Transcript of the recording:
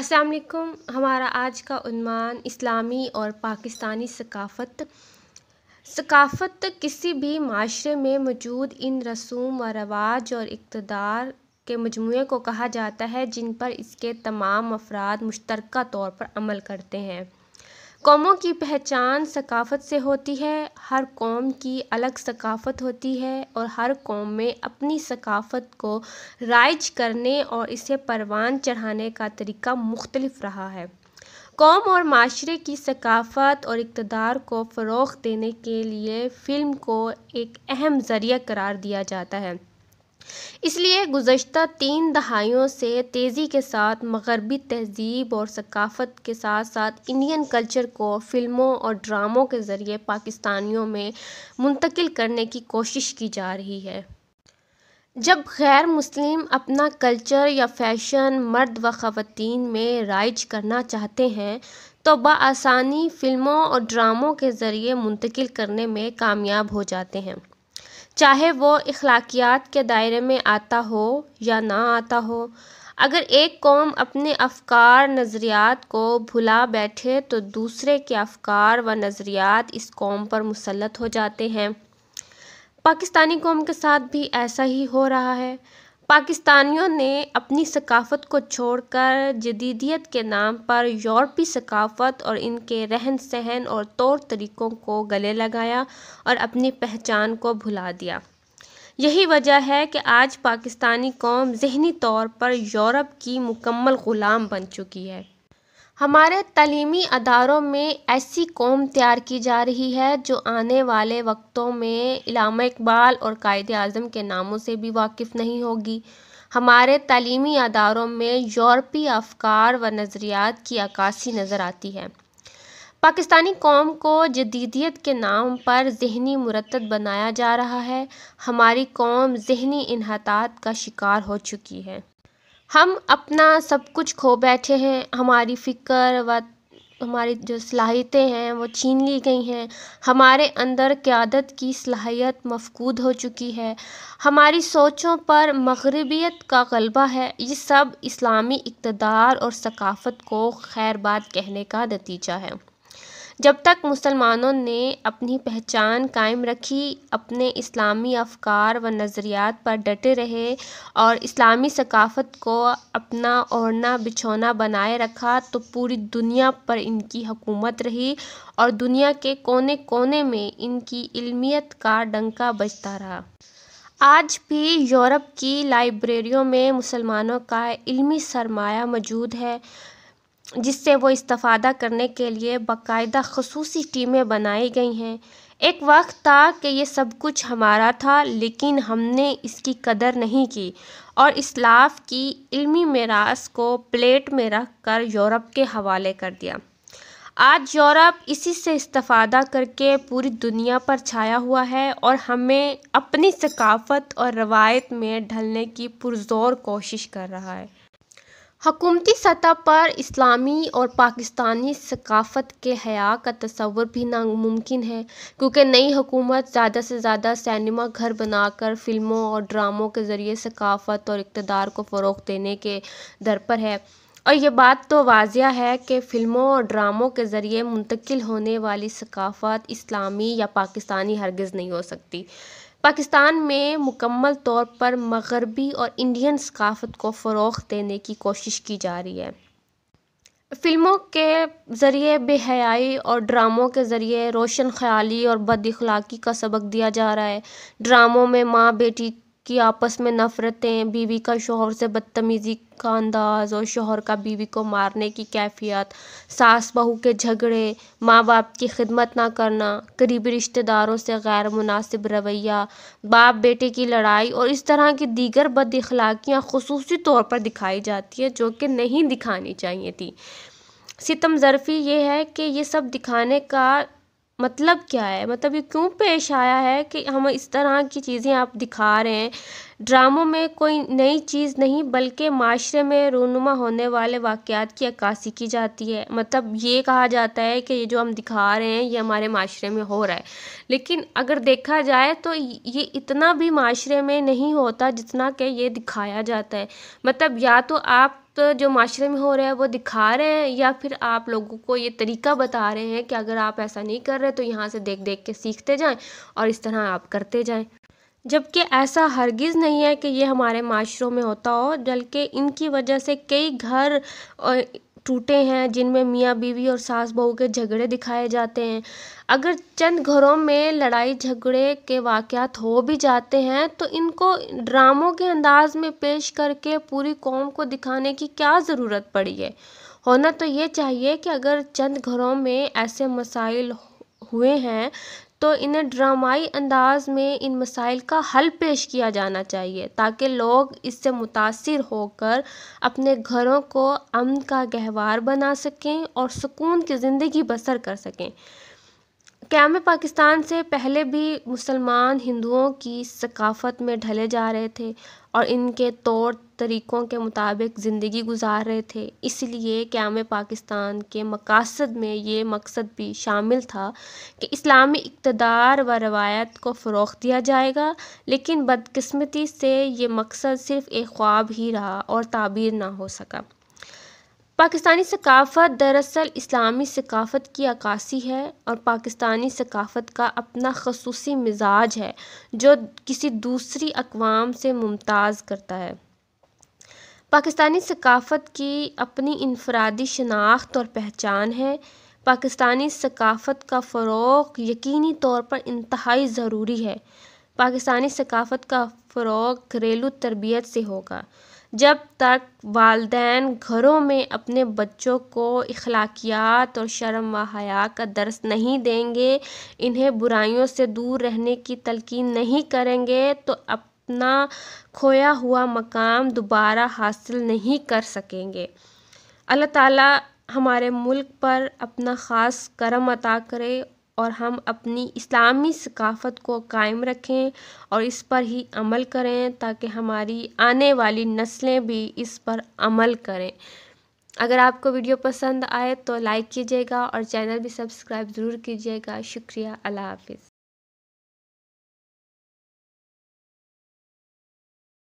अस्सलाम वालेकुम हमारा आज का उन्मान इस्लामी और पाकिस्तानी सकाफ़त सकाफ़त किसी भी माशरे में मौजूद इन रसूम व रवाज और इकतदार के मजमू को कहा जाता है जिन पर इसके तमाम अफराद मुश्तरक तौर पर अमल करते हैं कौमों की पहचान सकाफ़त से होती है हर कौम की अलग सकाफ़त होती है और हर कौम में अपनी सकाफ़त को राइज करने और इसे परवान चढ़ाने का तरीका मुख्तलिफ रहा है कौम और माशरे की सकाफ़त और इकतदार को फ़रोग देने के लिए फ़िल्म को एक अहम ज़रिया करार दिया जाता है इसलिए गुज्त तीन दहाइयों से तेज़ी के साथ मगरबी तहज़ीब और सकाफ़त के साथ साथ इंडियन कल्चर को फ़िल्मों और ड्रामों के ज़रिए पाकिस्तानियों में मुंतकिल करने की कोशिश की जा रही है जब गैर मुस्लिम अपना कल्चर या फैशन मर्द व ख़वान में राइज करना चाहते हैं तो बसानी फ़िल्मों और ड्रामों के ज़रिए मुंतकिल करने में कामयाब हो जाते हैं चाहे वो अख़लाक़ियात के दायरे में आता हो या ना आता हो अगर एक कौम अपने अफ़कार नज़रियात को भुला बैठे तो दूसरे के अफ़कार व नज़रियात इस कौम पर मुसलत हो जाते हैं पाकिस्तानी कौम के साथ भी ऐसा ही हो रहा है पाकिस्तानियों ने अपनी सकाफ़त को छोड़कर जदीदियत के नाम पर यूरोपी सकाफ़त और इनके रहन सहन और तौर तरीक़ों को गले लगाया और अपनी पहचान को भुला दिया यही वजह है कि आज पाकिस्तानी कौम जहनी तौर पर यूरोप की मुकम्मल ग़ुलाम बन चुकी है हमारे तलीमी अदारों में ऐसी कौम तैयार की जा रही है जो आने वाले वक्तों में इलामा इकबाल और कायद अज़म के नामों से भी वाकिफ़ नहीं होगी हमारे तलीमी अदारों में यूरोपी अफकार व नज़रियात की अक्सी नज़र आती है पाकिस्तानी कौम को जदीदियत के नाम पर जहनी मुरतब बनाया जा रहा है हमारी कौम जहनी इन्हात का शिकार हो चुकी है हम अपना सब कुछ खो बैठे हैं हमारी फ़िक्र व हमारी जो सलाहियतें हैं वो छीन ली गई हैं हमारे अंदर क़्यादत की सलाहियत मफकूद हो चुकी है हमारी सोचों पर मगरबियत का गलबा है ये सब इस्लामी इकतदार और सकाफ़त को खैरबाद कहने का नतीजा है जब तक मुसलमानों ने अपनी पहचान कायम रखी अपने इस्लामी अफ़कार व नज़रियात पर डटे रहे और इस्लामी सकाफ़त को अपना ओढ़ना बिछोना बनाए रखा तो पूरी दुनिया पर इनकी हुकूमत रही और दुनिया के कोने कोने में इनकी इल्मियत का डंका बजता रहा आज भी यूरोप की लाइब्रेरियों में मुसलमानों का इल्मी सरमाया मौजूद है जिससे वो इस्ता करने के लिए बाकायदा खसूस टीमें बनाई गई हैं एक वक्त था कि ये सब कुछ हमारा था लेकिन हमने इसकी कदर नहीं की और इसलाफ की इल्मी मरास को प्लेट में रख कर यूरोप के हवाले कर दिया आज यूरोप इसी से इस्ता करके पूरी दुनिया पर छाया हुआ है और हमें अपनी सकाफ़त और रवायत में ढलने की पुरजोर कोशिश कर रहा है हकूमती सतह पर इस्लामी और पाकिस्तानी सकाफ़त के हया का तस्वुर भी नामुमकिन है क्योंकि नई हुकूमत ज़्यादा से ज़्यादा सैनिमा घर बनाकर फ़िल्मों और ड्रामों के ज़रिए सकाफ़त और इकतदार को फ़रोग देने के दर पर है और ये बात तो वाजिया है कि फ़िल्मों और ड्रामों के ज़रिए मुंतकिल होने वाली सकाफ़त इस्लामी या पाकिस्तानी हरगज़ नहीं हो सकती पाकिस्तान में मुकम्मल तौर पर मगरबी और इंडियन सकाफ़त को फ़रोग़ देने की कोशिश की जा रही है फ़िल्मों के ज़रिए बेहयाई और ड्रामों के ज़रिए रोशन ख्याली और बद अखलाक़ी का सबक दिया जा रहा है ड्रामों में माँ बेटी कि आपस में नफ़रतें बीवी का शोहर से बदतमीज़ी का अंदाज़ और शोहर का बीवी को मारने की कैफियत सास बहू के झगड़े माँ बाप की खिदमत ना करना करीबी रिश्तेदारों से गैर मुनासिब रवैया बाप बेटे की लड़ाई और इस तरह की दीगर बद अखलाकियाँ खसूस तौर पर दिखाई जाती है जो कि नहीं दिखानी चाहिए थी सितम ज़रफ़ी ये है कि ये सब दिखाने का मतलब क्या है मतलब ये क्यों पेश आया है कि हम इस तरह की चीज़ें आप दिखा रहे हैं ड्रामों में कोई नई चीज़ नहीं बल्कि माशरे में रूनुमा होने वाले वाक़ात की अक्सी की जाती है मतलब ये कहा जाता है कि ये जो हम दिखा रहे हैं ये हमारे माशरे में हो रहा है लेकिन अगर देखा जाए तो ये इतना भी माशरे में नहीं होता जितना कि ये दिखाया जाता है मतलब या तो आप तो जो माशरे में हो रहा है वो दिखा रहे हैं या फिर आप लोगों को ये तरीका बता रहे हैं कि अगर आप ऐसा नहीं कर रहे तो यहाँ से देख देख के सीखते जाएं और इस तरह आप करते जाएं जबकि ऐसा हरगिज़ नहीं है कि ये हमारे माशरों में होता हो बल्कि इनकी वजह से कई घर टूटे हैं जिनमें मियाँ बीवी और सास बहू के झगड़े दिखाए जाते हैं अगर चंद घरों में लड़ाई झगड़े के वाक़ात हो भी जाते हैं तो इनको ड्रामों के अंदाज में पेश करके पूरी कौम को दिखाने की क्या ज़रूरत पड़ी है होना तो ये चाहिए कि अगर चंद घरों में ऐसे मसाइल हुए हैं तो इन्हें ड्रामाई अंदाज में इन मसाइल का हल पेश किया जाना चाहिए ताकि लोग इससे मुतासर होकर अपने घरों को अमन का गहवार बना सकें और सुकून की ज़िंदगी बसर कर सकें क़्याम पाकिस्तान से पहले भी मुसलमान हिंदुओं की सकाफ़त में ढले जा रहे थे और इनके तौर तरीक़ों के मुताबिक ज़िंदगी गुजार रहे थे इसलिए क़्याम पाकिस्तान के मकासद में ये मकसद भी शामिल था कि इस्लामी इकतदार व रवायत को फ़रोग़ दिया जाएगा लेकिन बदकस्मती से ये मकसद सिर्फ़ एक ख्वाब ही रहा और ताबीर ना हो सका पाकिस्तानी सकाफ़त दरअसल इस्लामी सकाफ़त की अक्सी है और पाकिस्तानी सकाफ़त का अपना खसूस मिजाज है जो किसी दूसरी अकवाम से मुमताज़ करता है पाकिस्तानी सकाफ़त की अपनी इनफरादी शनाख्त और पहचान है पाकिस्तानी सकाफ़त का फ़रोग यकीनी तौर पर इंतहाई ज़रूरी है पाकिस्तानी सकाफ़त का फ़रोग घरेलू तरबियत से होगा जब तक वालदेन घरों में अपने बच्चों को अख़लाक़ियात और शर्म व हया का दर्स नहीं देंगे इन्हें बुराइयों से दूर रहने की तलक़ीन नहीं करेंगे तो अपना खोया हुआ मक़ाम दोबारा हासिल नहीं कर सकेंगे अल्लाह ताला हमारे मुल्क पर अपना ख़ास करम अता करे और हम अपनी इस्लामी सकाफ़त को कायम रखें और इस पर ही अमल करें ताकि हमारी आने वाली नस्लें भी इस पर अमल करें अगर आपको वीडियो पसंद आए तो लाइक कीजिएगा और चैनल भी सब्सक्राइब ज़रूर कीजिएगा शुक्रिया अल्लाह हाफिज़